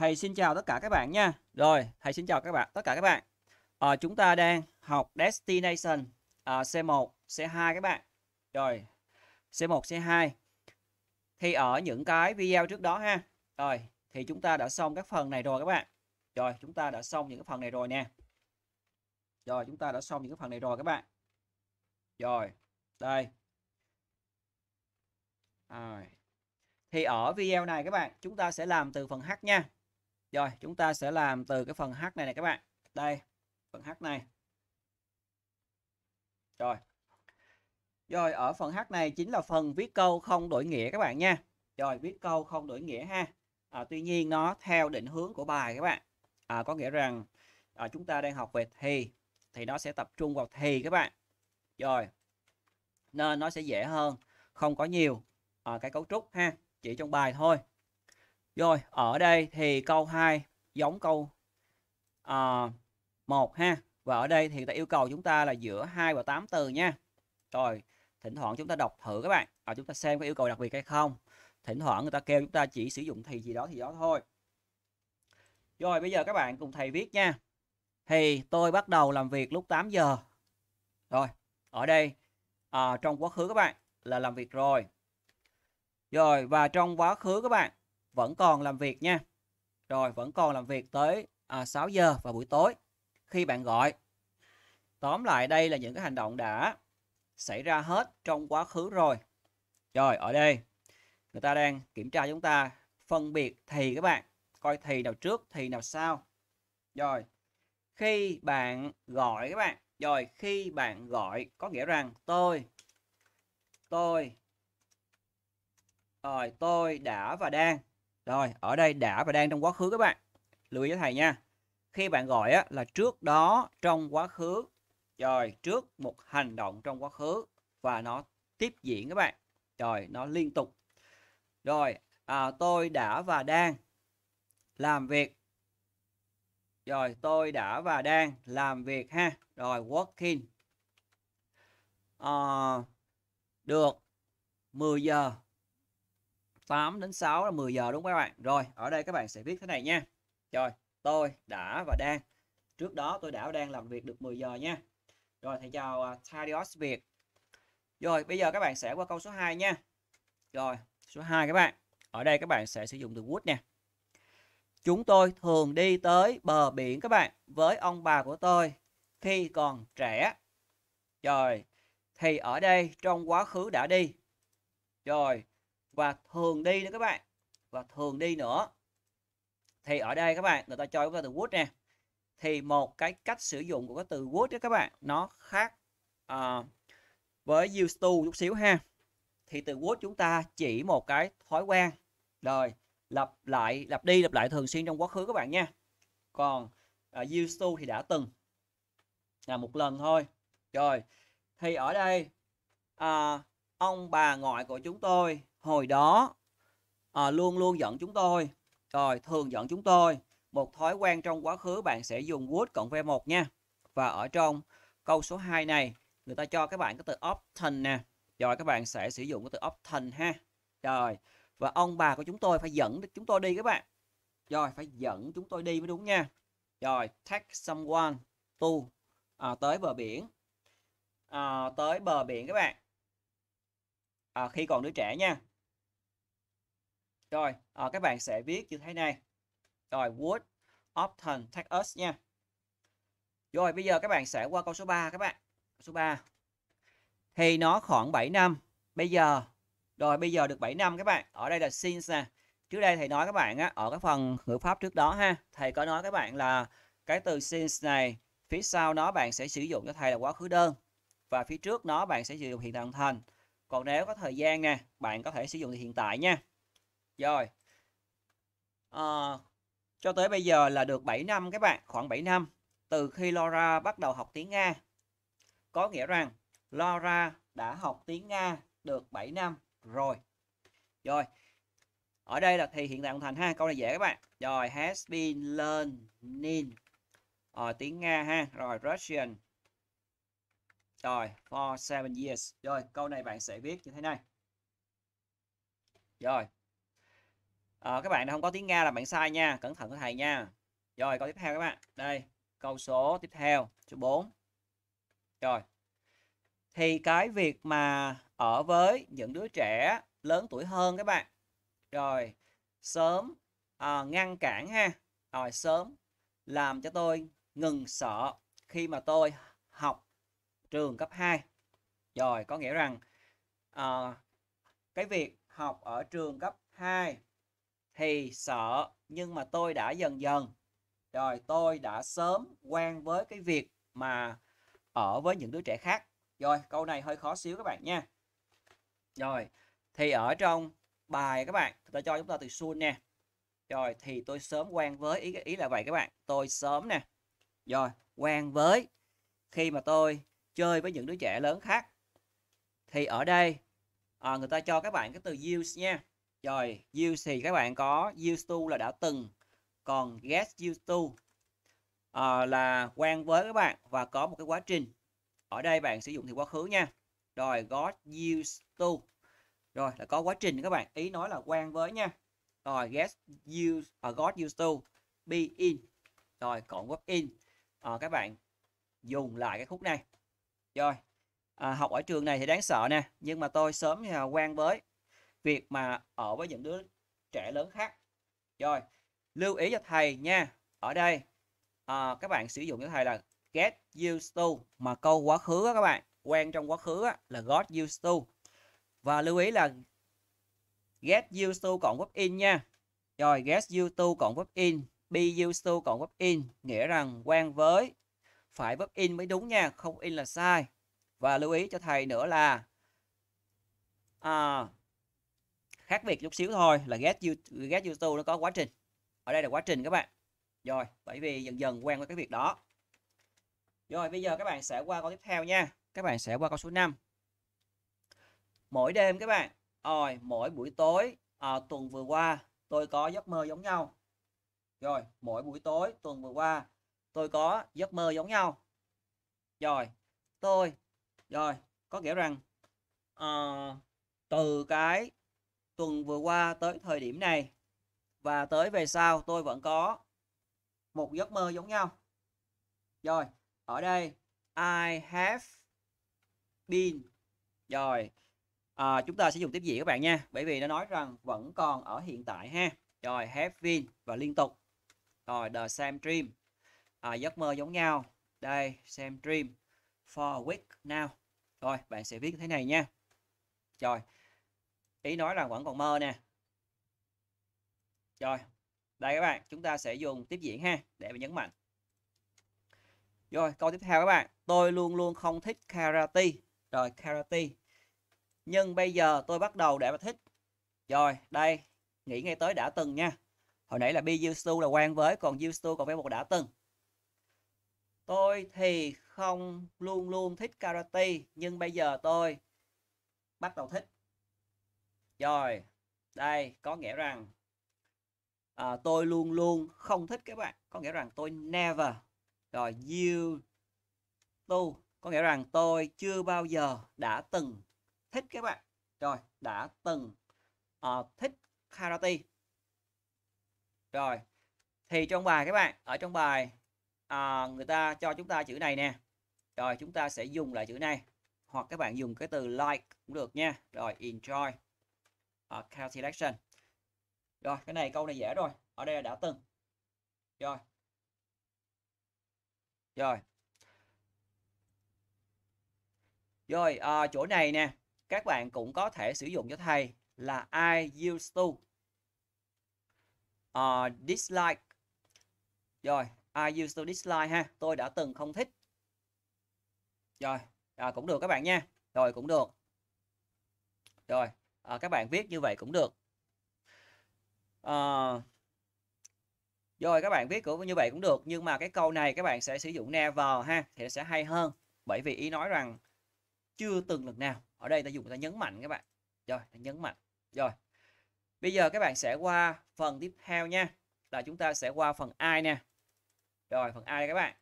Thầy xin chào tất cả các bạn nha. Rồi, thầy xin chào các bạn, tất cả các bạn. À, chúng ta đang học destination à, C1, C2 các bạn. Rồi, C1, C2. Thì ở những cái video trước đó ha. Rồi, thì chúng ta đã xong các phần này rồi các bạn. Rồi, chúng ta đã xong những cái phần này rồi nè. Rồi, chúng ta đã xong những cái phần này rồi các bạn. Rồi, đây. Rồi. Thì ở video này các bạn, chúng ta sẽ làm từ phần H nha. Rồi chúng ta sẽ làm từ cái phần h này này các bạn. Đây, phần h này. Rồi. Rồi ở phần h này chính là phần viết câu không đổi nghĩa các bạn nha. Rồi viết câu không đổi nghĩa ha. À, tuy nhiên nó theo định hướng của bài các bạn. À, có nghĩa rằng à, chúng ta đang học về thì thì nó sẽ tập trung vào thì các bạn. Rồi. Nên nó sẽ dễ hơn, không có nhiều à, cái cấu trúc ha, chỉ trong bài thôi. Rồi, ở đây thì câu 2 giống câu uh, à, 1 ha. Và ở đây thì ta yêu cầu chúng ta là giữa 2 và 8 từ nha. Rồi, thỉnh thoảng chúng ta đọc thử các bạn. À, chúng ta xem có yêu cầu đặc biệt hay không. Thỉnh thoảng người ta kêu chúng ta chỉ sử dụng thì gì đó thì đó thôi. Rồi, bây giờ các bạn cùng thầy viết nha. Thì tôi bắt đầu làm việc lúc 8 giờ. Rồi, ở đây à, trong quá khứ các bạn là làm việc rồi. Rồi, và trong quá khứ các bạn vẫn còn làm việc nha. Rồi vẫn còn làm việc tới à, 6 giờ vào buổi tối khi bạn gọi. Tóm lại đây là những cái hành động đã xảy ra hết trong quá khứ rồi. Rồi ở đây người ta đang kiểm tra chúng ta phân biệt thì các bạn. Coi thì nào trước, thì nào sau. Rồi khi bạn gọi các bạn. Rồi khi bạn gọi có nghĩa rằng tôi tôi rồi tôi đã và đang rồi, ở đây đã và đang trong quá khứ các bạn. Lưu ý cho thầy nha. Khi bạn gọi á, là trước đó trong quá khứ. Rồi, trước một hành động trong quá khứ. Và nó tiếp diễn các bạn. Rồi, nó liên tục. Rồi, à, tôi đã và đang làm việc. Rồi, tôi đã và đang làm việc ha. Rồi, working. À, được 10 giờ 8 đến 6 là 10 giờ đúng không các bạn? Rồi, ở đây các bạn sẽ viết thế này nha. Rồi, tôi đã và đang. Trước đó tôi đã và đang làm việc được 10 giờ nha. Rồi, thầy chào uh, Thaddeus Việt. Rồi, bây giờ các bạn sẽ qua câu số 2 nha. Rồi, số 2 các bạn. Ở đây các bạn sẽ sử dụng từ would nè. Chúng tôi thường đi tới bờ biển các bạn với ông bà của tôi khi còn trẻ. Rồi, thì ở đây trong quá khứ đã đi. Rồi, và thường đi nữa các bạn và thường đi nữa thì ở đây các bạn người ta cho chúng ta từ would nè thì một cái cách sử dụng của cái từ would đó các bạn nó khác uh, với used to chút xíu ha thì từ would chúng ta chỉ một cái thói quen rồi lặp lại lặp đi lặp lại thường xuyên trong quá khứ các bạn nha còn à, uh, used to thì đã từng là một lần thôi rồi thì ở đây uh, ông bà ngoại của chúng tôi hồi đó à, luôn luôn giận chúng tôi rồi thường giận chúng tôi một thói quen trong quá khứ bạn sẽ dùng would cộng v một nha và ở trong câu số 2 này người ta cho các bạn cái từ often nè rồi các bạn sẽ sử dụng cái từ often ha rồi và ông bà của chúng tôi phải dẫn chúng tôi đi các bạn rồi phải dẫn chúng tôi đi mới đúng nha rồi take someone to à, tới bờ biển à, tới bờ biển các bạn à, khi còn đứa trẻ nha rồi à, các bạn sẽ viết như thế này rồi would often take us nha rồi bây giờ các bạn sẽ qua câu số 3 các bạn câu số 3 thì nó khoảng 7 năm bây giờ rồi bây giờ được 7 năm các bạn ở đây là since nè trước đây thầy nói các bạn á, ở cái phần ngữ pháp trước đó ha thầy có nói các bạn là cái từ since này phía sau nó bạn sẽ sử dụng cho thầy là quá khứ đơn và phía trước nó bạn sẽ sử dụng hiện tại thành còn nếu có thời gian nè bạn có thể sử dụng hiện tại nha rồi à, cho tới bây giờ là được 7 năm các bạn khoảng 7 năm từ khi Laura bắt đầu học tiếng Nga có nghĩa rằng Laura đã học tiếng Nga được 7 năm rồi rồi ở đây là thì hiện tại ông thành ha câu này dễ các bạn rồi has been learning ở ờ, tiếng Nga ha rồi Russian rồi, for seven years. Rồi, câu này bạn sẽ viết như thế này. Rồi. À, các bạn nào không có tiếng Nga là bạn sai nha, cẩn thận với thầy nha. Rồi, câu tiếp theo các bạn. Đây, câu số tiếp theo, số 4. Rồi. Thì cái việc mà ở với những đứa trẻ lớn tuổi hơn các bạn. Rồi, sớm à, ngăn cản ha. Rồi, sớm làm cho tôi ngừng sợ khi mà tôi học trường cấp 2. Rồi, có nghĩa rằng à, cái việc học ở trường cấp 2 thì sợ nhưng mà tôi đã dần dần rồi tôi đã sớm quen với cái việc mà ở với những đứa trẻ khác. Rồi, câu này hơi khó xíu các bạn nha. Rồi, thì ở trong bài các bạn, người ta cho chúng ta từ soon nè. Rồi, thì tôi sớm quen với ý ý là vậy các bạn. Tôi sớm nè. Rồi, quen với khi mà tôi chơi với những đứa trẻ lớn khác thì ở đây à, người ta cho các bạn cái từ use nha rồi use thì các bạn có used to là đã từng còn get used to à, là quen với các bạn và có một cái quá trình ở đây bạn sử dụng thì quá khứ nha rồi got used to rồi là có quá trình các bạn ý nói là quen với nha rồi get used uh, got used to be in rồi còn verb in à, các bạn dùng lại cái khúc này rồi, à, học ở trường này thì đáng sợ nè, nhưng mà tôi sớm à, quen với việc mà ở với những đứa trẻ lớn khác. Rồi, lưu ý cho thầy nha. Ở đây à, các bạn sử dụng cho thầy là get used to mà câu quá khứ á các bạn, quen trong quá khứ á, là got used to. Và lưu ý là get used to cộng vấp in nha. Rồi get used to cộng vấp in, be used to cộng vấp in nghĩa rằng quen với phải vấp in mới đúng nha không in là sai và lưu ý cho thầy nữa là à, khác biệt chút xíu thôi là get YouTube, get YouTube nó có quá trình ở đây là quá trình các bạn rồi bởi vì dần dần quen với cái việc đó rồi bây giờ các bạn sẽ qua câu tiếp theo nha các bạn sẽ qua câu số 5 mỗi đêm các bạn rồi mỗi buổi tối à, tuần vừa qua tôi có giấc mơ giống nhau rồi mỗi buổi tối tuần vừa qua tôi có giấc mơ giống nhau rồi tôi rồi có nghĩa rằng uh, từ cái tuần vừa qua tới thời điểm này và tới về sau tôi vẫn có một giấc mơ giống nhau rồi ở đây I have been rồi à, chúng ta sẽ dùng tiếp diễn các bạn nha bởi vì nó nói rằng vẫn còn ở hiện tại ha rồi have been và liên tục rồi the same dream à, giấc mơ giống nhau đây xem dream for a week now rồi bạn sẽ viết thế này nha rồi ý nói là vẫn còn mơ nè rồi đây các bạn chúng ta sẽ dùng tiếp diễn ha để mà nhấn mạnh rồi câu tiếp theo các bạn tôi luôn luôn không thích karate rồi karate nhưng bây giờ tôi bắt đầu để mà thích rồi đây nghĩ ngay tới đã từng nha hồi nãy là be used là quen với còn Yusu còn với một đã từng Tôi thì không luôn luôn thích karate nhưng bây giờ tôi bắt đầu thích. Rồi, đây có nghĩa rằng à, tôi luôn luôn không thích các bạn. Có nghĩa rằng tôi never. Rồi you tu có nghĩa rằng tôi chưa bao giờ đã từng thích các bạn. Rồi, đã từng uh, thích karate. Rồi, thì trong bài các bạn, ở trong bài à, người ta cho chúng ta chữ này nè rồi chúng ta sẽ dùng lại chữ này hoặc các bạn dùng cái từ like cũng được nha rồi enjoy à, uh, selection rồi cái này câu này dễ rồi ở đây là đã từng rồi rồi rồi à, chỗ này nè các bạn cũng có thể sử dụng cho thầy là I used to uh, dislike rồi I used to dislike ha tôi đã từng không thích rồi à, cũng được các bạn nha rồi cũng được rồi à, các bạn viết như vậy cũng được à, rồi các bạn viết cũng như vậy cũng được nhưng mà cái câu này các bạn sẽ sử dụng never ha thì sẽ hay hơn bởi vì ý nói rằng chưa từng lần nào ở đây ta dùng ta nhấn mạnh các bạn rồi ta nhấn mạnh rồi bây giờ các bạn sẽ qua phần tiếp theo nha là chúng ta sẽ qua phần ai nè rồi phần a các bạn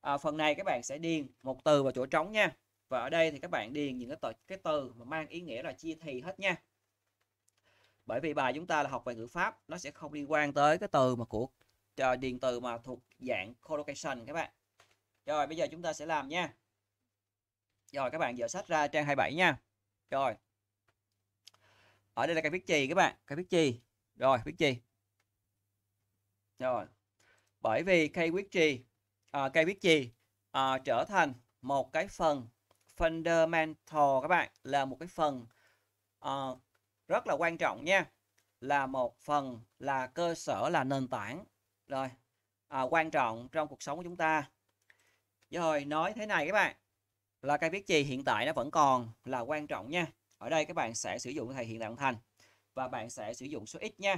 à, phần này các bạn sẽ điền một từ vào chỗ trống nha và ở đây thì các bạn điền những cái từ cái từ mà mang ý nghĩa là chia thì hết nha bởi vì bài chúng ta là học về ngữ pháp nó sẽ không liên quan tới cái từ mà của uh, điền từ mà thuộc dạng collocation các bạn rồi bây giờ chúng ta sẽ làm nha rồi các bạn dở sách ra trang 27 nha rồi ở đây là cái viết chì các bạn cái viết chì rồi viết chì rồi bởi vì cây quyết trì à, cây quyết trì à, trở thành một cái phần fundamental các bạn là một cái phần à, rất là quan trọng nha là một phần là cơ sở là nền tảng rồi à, quan trọng trong cuộc sống của chúng ta rồi nói thế này các bạn là cây viết trì hiện tại nó vẫn còn là quan trọng nha ở đây các bạn sẽ sử dụng thầy hiện đại ông thành và bạn sẽ sử dụng số ít nha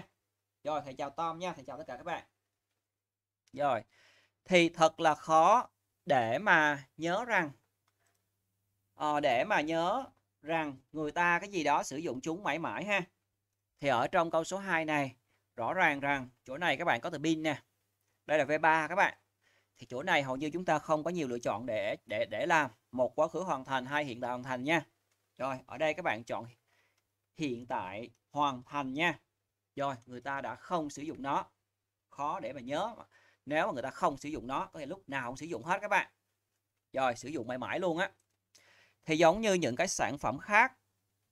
rồi thầy chào Tom nha thầy chào tất cả các bạn rồi. Thì thật là khó để mà nhớ rằng à, để mà nhớ rằng người ta cái gì đó sử dụng chúng mãi mãi ha. Thì ở trong câu số 2 này rõ ràng rằng chỗ này các bạn có từ pin nè. Đây là V3 các bạn. Thì chỗ này hầu như chúng ta không có nhiều lựa chọn để để để làm, một quá khứ hoàn thành, hai hiện tại hoàn thành nha. Rồi, ở đây các bạn chọn hiện tại hoàn thành nha. Rồi, người ta đã không sử dụng nó. Khó để mà nhớ nếu mà người ta không sử dụng nó có thể lúc nào không sử dụng hết các bạn rồi sử dụng mãi mãi luôn á thì giống như những cái sản phẩm khác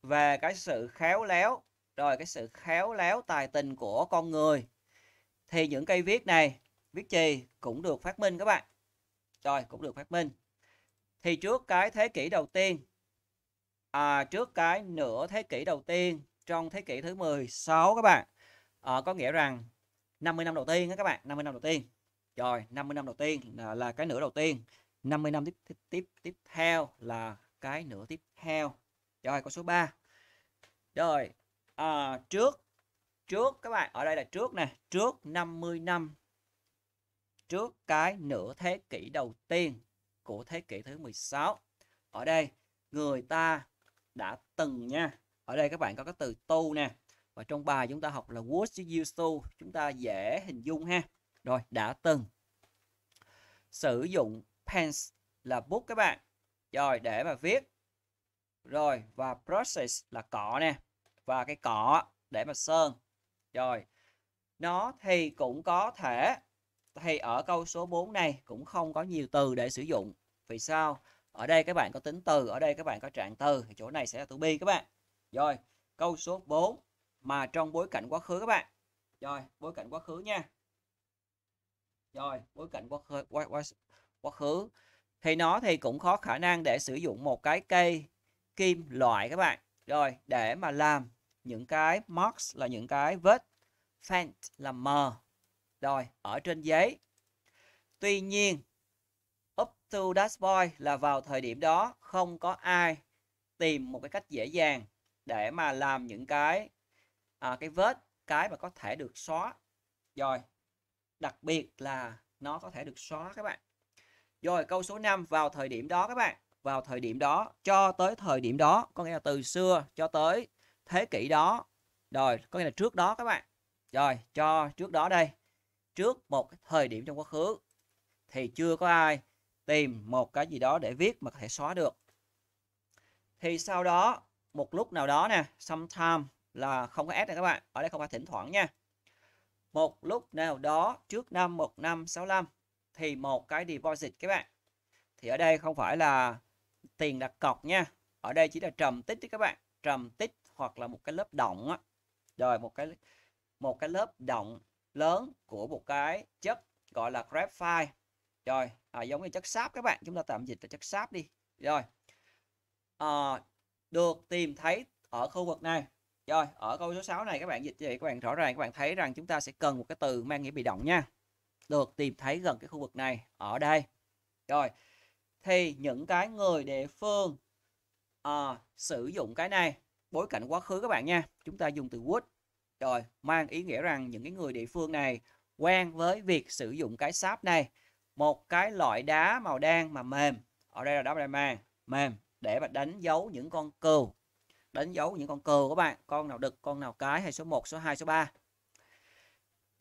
về cái sự khéo léo rồi cái sự khéo léo tài tình của con người thì những cây viết này viết chì cũng được phát minh các bạn rồi cũng được phát minh thì trước cái thế kỷ đầu tiên à, trước cái nửa thế kỷ đầu tiên trong thế kỷ thứ 16 các bạn à, có nghĩa rằng 50 năm đầu tiên đó các bạn 50 năm đầu tiên rồi 50 năm đầu tiên là, là cái nửa đầu tiên 50 năm tiếp tiếp tiếp, theo là cái nửa tiếp theo rồi câu số 3 rồi à, trước trước các bạn ở đây là trước nè trước 50 năm trước cái nửa thế kỷ đầu tiên của thế kỷ thứ 16 ở đây người ta đã từng nha ở đây các bạn có cái từ tu nè và trong bài chúng ta học là what you to chúng ta dễ hình dung ha rồi, đã từng sử dụng pens là bút các bạn. Rồi, để mà viết. Rồi, và process là cọ nè. Và cái cọ để mà sơn. Rồi, nó thì cũng có thể thì ở câu số 4 này cũng không có nhiều từ để sử dụng. Vì sao? Ở đây các bạn có tính từ, ở đây các bạn có trạng từ, thì chỗ này sẽ là từ bi các bạn. Rồi, câu số 4 mà trong bối cảnh quá khứ các bạn. Rồi, bối cảnh quá khứ nha rồi bối cảnh quá khứ quá, quá, quá khứ thì nó thì cũng khó khả năng để sử dụng một cái cây kim loại các bạn rồi để mà làm những cái marks là những cái vết faint là mờ rồi ở trên giấy tuy nhiên up to that boy là vào thời điểm đó không có ai tìm một cái cách dễ dàng để mà làm những cái à, cái vết cái mà có thể được xóa rồi đặc biệt là nó có thể được xóa các bạn rồi câu số 5 vào thời điểm đó các bạn vào thời điểm đó cho tới thời điểm đó có nghĩa là từ xưa cho tới thế kỷ đó rồi có nghĩa là trước đó các bạn rồi cho trước đó đây trước một thời điểm trong quá khứ thì chưa có ai tìm một cái gì đó để viết mà có thể xóa được thì sau đó một lúc nào đó nè sometime là không có s này các bạn ở đây không phải thỉnh thoảng nha một lúc nào đó trước năm 1565 thì một cái deposit các bạn. Thì ở đây không phải là tiền đặt cọc nha. Ở đây chỉ là trầm tích các bạn. Trầm tích hoặc là một cái lớp động á. Rồi một cái một cái lớp động lớn của một cái chất gọi là graphite. Rồi, à, giống như chất sáp các bạn, chúng ta tạm dịch là chất sáp đi. Rồi. À, được tìm thấy ở khu vực này rồi, ở câu số 6 này các bạn dịch vậy các bạn rõ ràng các bạn thấy rằng chúng ta sẽ cần một cái từ mang nghĩa bị động nha. Được tìm thấy gần cái khu vực này ở đây. Rồi. Thì những cái người địa phương à, sử dụng cái này bối cảnh quá khứ các bạn nha. Chúng ta dùng từ would. Rồi, mang ý nghĩa rằng những cái người địa phương này quen với việc sử dụng cái sáp này, một cái loại đá màu đen mà mềm. Ở đây là đá màu đen mềm để mà đánh dấu những con cừu đánh dấu những con cờ của bạn con nào đực con nào cái hay số 1 số 2 số 3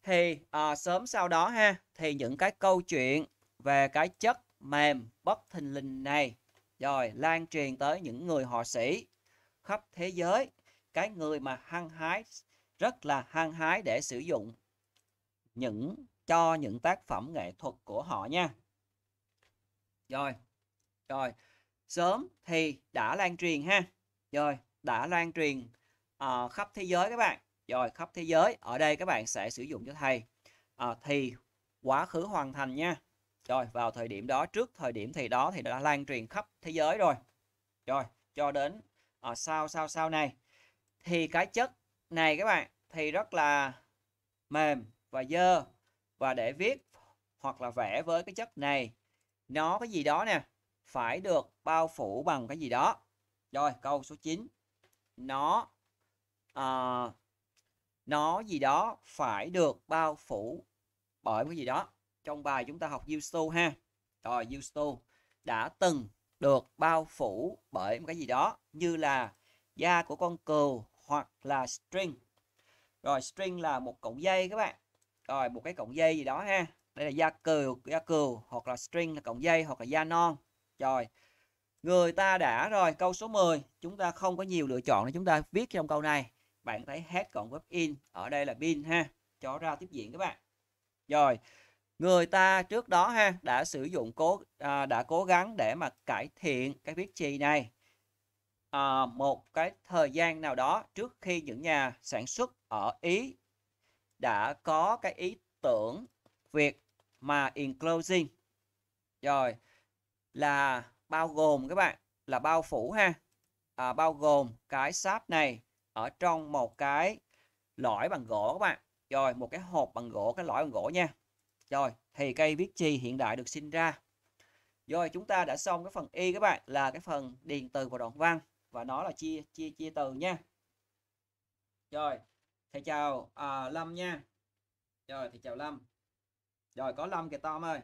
thì à, sớm sau đó ha thì những cái câu chuyện về cái chất mềm bất thình lình này rồi lan truyền tới những người họ sĩ khắp thế giới cái người mà hăng hái rất là hăng hái để sử dụng những cho những tác phẩm nghệ thuật của họ nha rồi rồi sớm thì đã lan truyền ha rồi đã lan truyền uh, khắp thế giới các bạn rồi khắp thế giới ở đây các bạn sẽ sử dụng cho thầy uh, thì quá khứ hoàn thành nha rồi vào thời điểm đó trước thời điểm thì đó thì đã lan truyền khắp thế giới rồi rồi cho đến uh, sau sau sau này thì cái chất này các bạn thì rất là mềm và dơ và để viết hoặc là vẽ với cái chất này nó cái gì đó nè phải được bao phủ bằng cái gì đó rồi câu số 9 nó uh, nó gì đó phải được bao phủ bởi cái gì đó trong bài chúng ta học Yusu ha rồi Yusu đã từng được bao phủ bởi một cái gì đó như là da của con cừu hoặc là string rồi string là một cọng dây các bạn rồi một cái cọng dây gì đó ha đây là da cừu da cừu hoặc là string là cọng dây hoặc là da non rồi Người ta đã rồi, câu số 10, chúng ta không có nhiều lựa chọn để chúng ta viết trong câu này. Bạn thấy hết cộng với in, ở đây là bin ha, cho ra tiếp diện các bạn. Rồi, người ta trước đó ha đã sử dụng cố à, đã cố gắng để mà cải thiện cái viết trì này à, một cái thời gian nào đó trước khi những nhà sản xuất ở Ý đã có cái ý tưởng việc mà enclosing rồi là bao gồm các bạn là bao phủ ha à, bao gồm cái sáp này ở trong một cái lõi bằng gỗ các bạn rồi một cái hộp bằng gỗ cái lõi bằng gỗ nha rồi thì cây viết chi hiện đại được sinh ra rồi chúng ta đã xong cái phần y các bạn là cái phần điền từ và đoạn văn và nó là chia chia chia từ nha rồi thầy chào à, lâm nha rồi thầy chào lâm rồi có lâm kìa tom ơi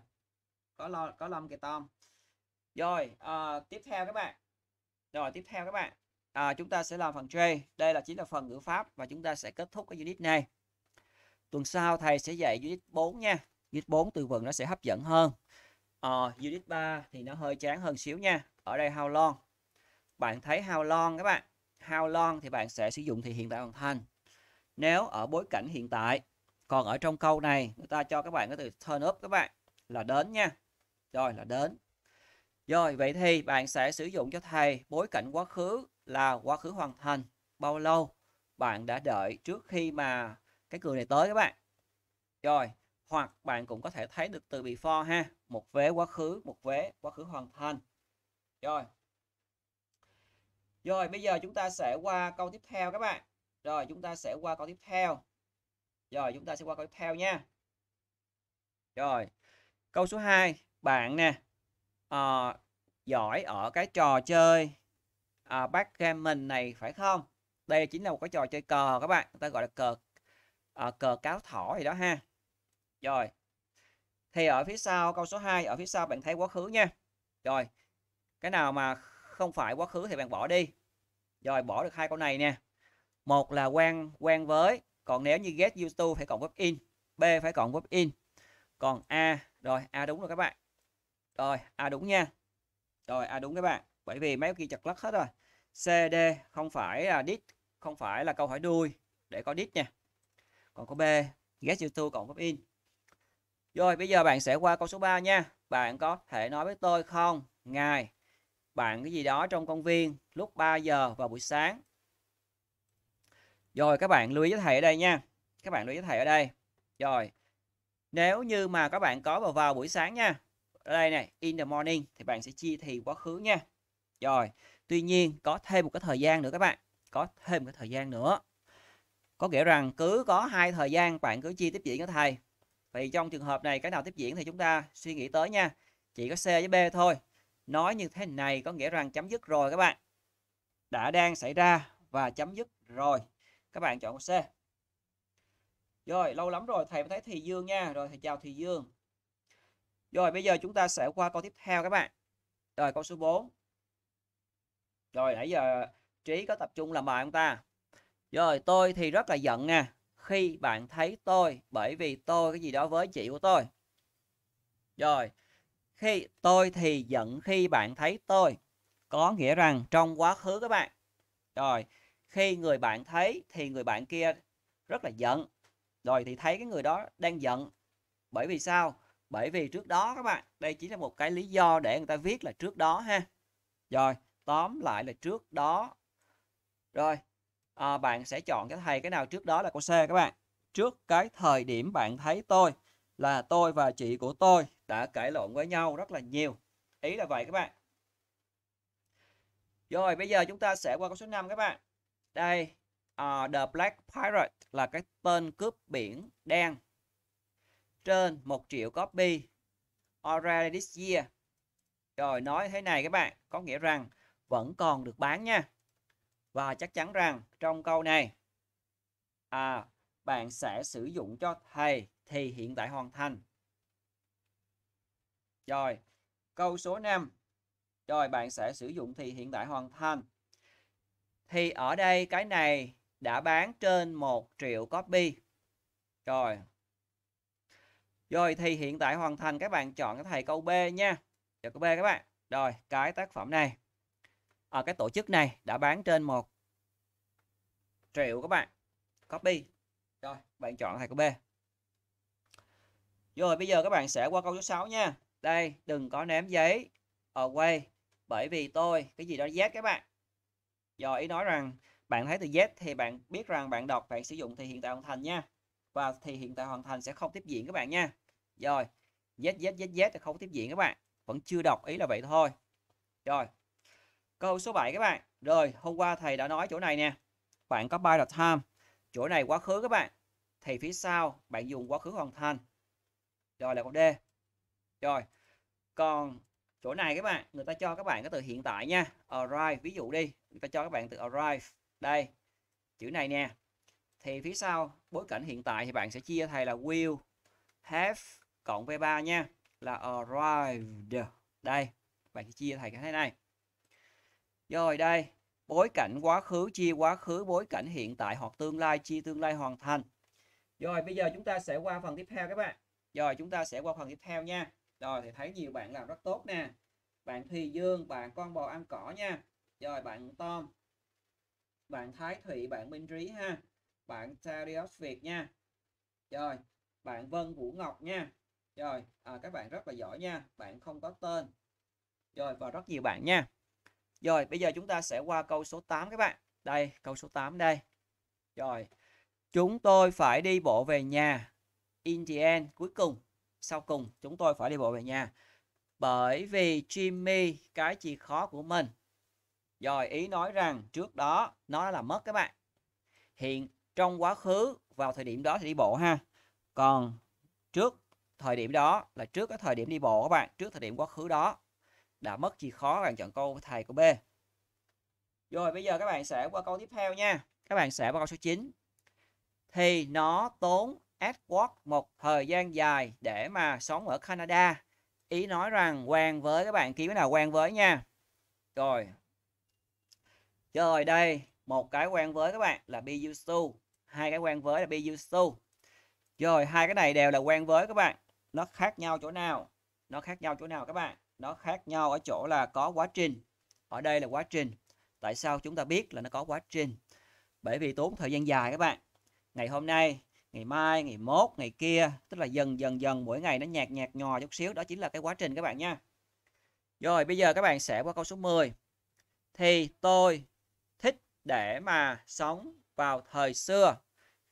có lo có lâm kìa tom rồi à, tiếp theo các bạn rồi tiếp theo các bạn à, chúng ta sẽ làm phần trade đây là chính là phần ngữ pháp và chúng ta sẽ kết thúc cái unit này tuần sau thầy sẽ dạy unit 4 nha unit 4 từ vựng nó sẽ hấp dẫn hơn à, unit 3 thì nó hơi chán hơn xíu nha ở đây how long bạn thấy how long các bạn how long thì bạn sẽ sử dụng thì hiện tại hoàn thành nếu ở bối cảnh hiện tại còn ở trong câu này người ta cho các bạn cái từ turn up các bạn là đến nha rồi là đến rồi, vậy thì bạn sẽ sử dụng cho thầy bối cảnh quá khứ là quá khứ hoàn thành. Bao lâu bạn đã đợi trước khi mà cái cường này tới các bạn. Rồi, hoặc bạn cũng có thể thấy được từ before ha. Một vế quá khứ, một vế quá khứ hoàn thành. Rồi. Rồi, bây giờ chúng ta sẽ qua câu tiếp theo các bạn. Rồi, chúng ta sẽ qua câu tiếp theo. Rồi, chúng ta sẽ qua câu tiếp theo nha. Rồi, câu số 2. Bạn nè, Ờ, giỏi ở cái trò chơi à, backgammon này phải không? Đây chính là một cái trò chơi cờ các bạn, người ta gọi là cờ à, cờ cáo thỏ gì đó ha. Rồi. Thì ở phía sau câu số 2 ở phía sau bạn thấy quá khứ nha. Rồi. Cái nào mà không phải quá khứ thì bạn bỏ đi. Rồi bỏ được hai câu này nè. Một là quen quen với, còn nếu như get used to phải cộng với in, B phải cộng với in. Còn A, rồi A đúng rồi các bạn rồi à đúng nha rồi à đúng các bạn bởi vì mấy kia chặt lắc hết rồi CD không phải là đít không phải là câu hỏi đuôi để có đít nha còn có B get YouTube cộng cấp in rồi bây giờ bạn sẽ qua câu số 3 nha bạn có thể nói với tôi không ngài bạn cái gì đó trong công viên lúc 3 giờ vào buổi sáng rồi các bạn lưu ý với thầy ở đây nha các bạn lưu ý với thầy ở đây rồi nếu như mà các bạn có vào vào buổi sáng nha đây này in the morning thì bạn sẽ chia thì quá khứ nha rồi tuy nhiên có thêm một cái thời gian nữa các bạn có thêm một cái thời gian nữa có nghĩa rằng cứ có hai thời gian bạn cứ chia tiếp diễn với thầy vì trong trường hợp này cái nào tiếp diễn thì chúng ta suy nghĩ tới nha chỉ có C với B thôi nói như thế này có nghĩa rằng chấm dứt rồi các bạn đã đang xảy ra và chấm dứt rồi các bạn chọn C rồi lâu lắm rồi thầy mới thấy Thì Dương nha rồi thầy chào Thì Dương rồi bây giờ chúng ta sẽ qua câu tiếp theo các bạn. Rồi câu số 4. Rồi nãy giờ Trí có tập trung làm bài không ta? Rồi tôi thì rất là giận nè. Khi bạn thấy tôi bởi vì tôi cái gì đó với chị của tôi. Rồi khi tôi thì giận khi bạn thấy tôi có nghĩa rằng trong quá khứ các bạn. Rồi khi người bạn thấy thì người bạn kia rất là giận. Rồi thì thấy cái người đó đang giận bởi vì sao? Bởi vì trước đó các bạn, đây chỉ là một cái lý do để người ta viết là trước đó ha. Rồi, tóm lại là trước đó. Rồi, à, bạn sẽ chọn cái thầy cái nào trước đó là câu C các bạn. Trước cái thời điểm bạn thấy tôi là tôi và chị của tôi đã cãi lộn với nhau rất là nhiều. Ý là vậy các bạn. Rồi, bây giờ chúng ta sẽ qua câu số 5 các bạn. Đây, uh, The Black Pirate là cái tên cướp biển đen trên 1 triệu copy already this year. Rồi nói thế này các bạn, có nghĩa rằng vẫn còn được bán nha. Và chắc chắn rằng trong câu này à bạn sẽ sử dụng cho thầy thì hiện tại hoàn thành. Rồi, câu số 5. Rồi bạn sẽ sử dụng thì hiện tại hoàn thành. Thì ở đây cái này đã bán trên 1 triệu copy. Rồi, rồi thì hiện tại hoàn thành các bạn chọn cái thầy câu B nha. Chọn câu B các bạn. Rồi cái tác phẩm này. Ở ờ, cái tổ chức này đã bán trên 1 triệu các bạn. Copy. Rồi bạn chọn thầy câu B. Rồi bây giờ các bạn sẽ qua câu số 6 nha. Đây đừng có ném giấy ở quay bởi vì tôi cái gì đó Z các bạn. Rồi ý nói rằng bạn thấy từ Z thì bạn biết rằng bạn đọc bạn sử dụng thì hiện tại hoàn thành nha và thì hiện tại hoàn thành sẽ không tiếp diễn các bạn nha rồi z z z z không tiếp diễn các bạn vẫn chưa đọc ý là vậy thôi rồi câu số 7 các bạn rồi hôm qua thầy đã nói chỗ này nè bạn có by the time chỗ này quá khứ các bạn thì phía sau bạn dùng quá khứ hoàn thành rồi là câu D rồi còn chỗ này các bạn người ta cho các bạn cái từ hiện tại nha arrive ví dụ đi người ta cho các bạn từ arrive đây chữ này nè thì phía sau bối cảnh hiện tại thì bạn sẽ chia thầy là will have cộng V3 nha là arrived đây bạn sẽ chia thầy cái thế này rồi đây bối cảnh quá khứ chia quá khứ bối cảnh hiện tại hoặc tương lai chia tương lai hoàn thành rồi bây giờ chúng ta sẽ qua phần tiếp theo các bạn rồi chúng ta sẽ qua phần tiếp theo nha rồi thì thấy nhiều bạn làm rất tốt nè bạn Thùy Dương bạn con bò ăn cỏ nha rồi bạn Tom bạn Thái Thụy bạn Minh Trí ha bạn Sarios Việt nha rồi bạn Vân Vũ Ngọc nha rồi à, các bạn rất là giỏi nha bạn không có tên rồi và rất nhiều bạn nha rồi bây giờ chúng ta sẽ qua câu số 8 các bạn đây câu số 8 đây rồi chúng tôi phải đi bộ về nhà in the end cuối cùng sau cùng chúng tôi phải đi bộ về nhà bởi vì Jimmy cái chìa khó của mình rồi ý nói rằng trước đó nó là mất các bạn hiện trong quá khứ vào thời điểm đó thì đi bộ ha còn trước thời điểm đó là trước cái thời điểm đi bộ các bạn trước thời điểm quá khứ đó đã mất gì khó bạn chọn câu thầy của B rồi bây giờ các bạn sẽ qua câu tiếp theo nha các bạn sẽ qua câu số 9 thì nó tốn Edward một thời gian dài để mà sống ở Canada ý nói rằng quen với các bạn kiếm cái nào quen với nha rồi trời đây một cái quen với các bạn là be used to hai cái quen với là BUSU rồi hai cái này đều là quen với các bạn nó khác nhau chỗ nào nó khác nhau chỗ nào các bạn nó khác nhau ở chỗ là có quá trình ở đây là quá trình tại sao chúng ta biết là nó có quá trình bởi vì tốn thời gian dài các bạn ngày hôm nay ngày mai ngày mốt ngày kia tức là dần dần dần mỗi ngày nó nhạt nhạt nhòa chút xíu đó chính là cái quá trình các bạn nha rồi bây giờ các bạn sẽ qua câu số 10 thì tôi thích để mà sống vào thời xưa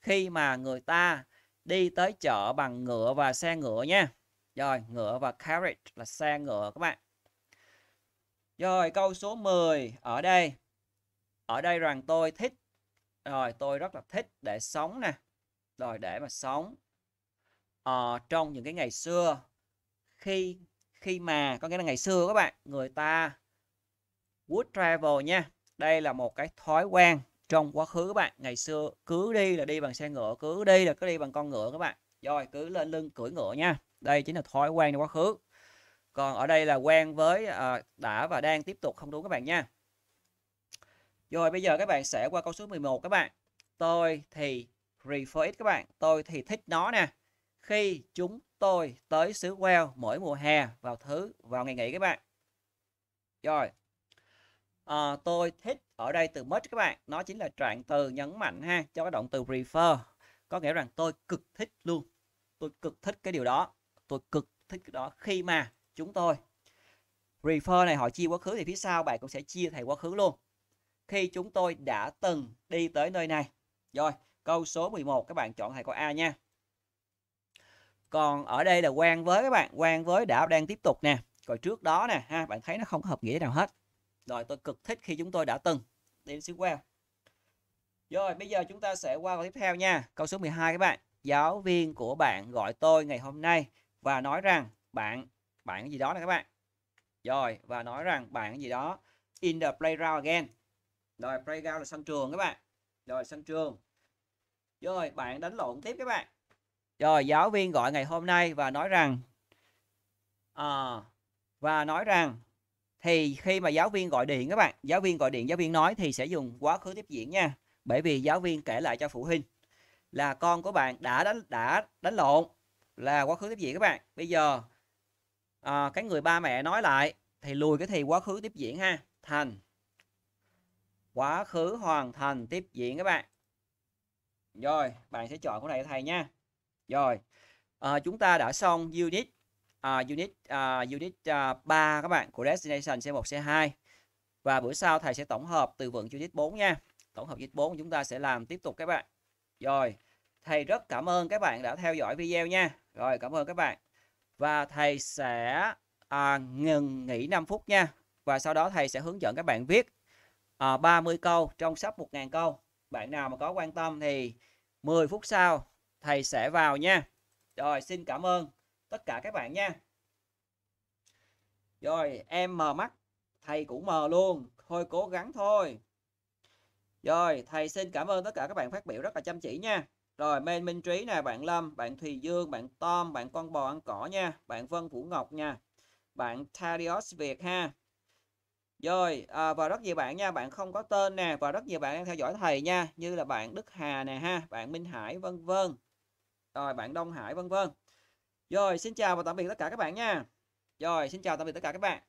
khi mà người ta đi tới chợ bằng ngựa và xe ngựa nha. Rồi, ngựa và carriage là xe ngựa các bạn. Rồi, câu số 10 ở đây. Ở đây rằng tôi thích. Rồi, tôi rất là thích để sống nè. Rồi, để mà sống. Ờ, trong những cái ngày xưa, khi khi mà, có nghĩa là ngày xưa các bạn, người ta would travel nha. Đây là một cái thói quen trong quá khứ các bạn ngày xưa cứ đi là đi bằng xe ngựa cứ đi là cứ đi bằng con ngựa các bạn rồi cứ lên lưng cưỡi ngựa nha đây chính là thói quen quá khứ còn ở đây là quen với à, đã và đang tiếp tục không đúng các bạn nha rồi bây giờ các bạn sẽ qua câu số 11 các bạn tôi thì refer it các bạn tôi thì thích nó nè khi chúng tôi tới xứ Wales mỗi mùa hè vào thứ vào ngày nghỉ các bạn rồi à, tôi thích ở đây từ much các bạn nó chính là trạng từ nhấn mạnh ha cho cái động từ prefer có nghĩa rằng tôi cực thích luôn tôi cực thích cái điều đó tôi cực thích cái đó khi mà chúng tôi refer này họ chia quá khứ thì phía sau bạn cũng sẽ chia thầy quá khứ luôn khi chúng tôi đã từng đi tới nơi này rồi câu số 11 các bạn chọn thầy câu A nha còn ở đây là quen với các bạn quen với đã đang tiếp tục nè còn trước đó nè ha bạn thấy nó không có hợp nghĩa nào hết rồi tôi cực thích khi chúng tôi đã từng đến xứ Wales. Rồi bây giờ chúng ta sẽ qua câu tiếp theo nha. Câu số 12 các bạn. Giáo viên của bạn gọi tôi ngày hôm nay và nói rằng bạn bạn cái gì đó nè các bạn. Rồi và nói rằng bạn cái gì đó in the playground again. Rồi playground là sân trường các bạn. Rồi sân trường. Rồi bạn đánh lộn tiếp các bạn. Rồi giáo viên gọi ngày hôm nay và nói rằng à, và nói rằng thì khi mà giáo viên gọi điện các bạn giáo viên gọi điện giáo viên nói thì sẽ dùng quá khứ tiếp diễn nha bởi vì giáo viên kể lại cho phụ huynh là con của bạn đã đánh đã đánh lộn là quá khứ tiếp diễn các bạn bây giờ à, cái người ba mẹ nói lại thì lùi cái thì quá khứ tiếp diễn ha thành quá khứ hoàn thành tiếp diễn các bạn rồi bạn sẽ chọn cái này thầy nha rồi à, chúng ta đã xong unit uh, unit uh, unit uh, à, 3 các bạn của destination C1 C2 và buổi sau thầy sẽ tổng hợp từ vựng unit 4 nha. Tổng hợp unit 4 chúng ta sẽ làm tiếp tục các bạn. Rồi, thầy rất cảm ơn các bạn đã theo dõi video nha. Rồi, cảm ơn các bạn. Và thầy sẽ à, ngừng nghỉ 5 phút nha. Và sau đó thầy sẽ hướng dẫn các bạn viết à, 30 câu trong sắp 1.000 câu. Bạn nào mà có quan tâm thì 10 phút sau thầy sẽ vào nha. Rồi, xin cảm ơn tất cả các bạn nha rồi em mờ mắt thầy cũng mờ luôn thôi cố gắng thôi rồi thầy xin cảm ơn tất cả các bạn phát biểu rất là chăm chỉ nha rồi men minh trí nè bạn lâm bạn thùy dương bạn tom bạn con bò ăn cỏ nha bạn vân vũ ngọc nha bạn Thaddeus Việt ha rồi à, và rất nhiều bạn nha bạn không có tên nè và rất nhiều bạn đang theo dõi thầy nha như là bạn Đức Hà nè ha bạn Minh Hải vân vân rồi bạn Đông Hải vân vân rồi, xin chào và tạm biệt tất cả các bạn nha. Rồi, xin chào tạm biệt tất cả các bạn.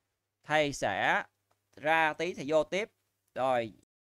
Thầy sẽ ra tí thì vô tiếp. Rồi,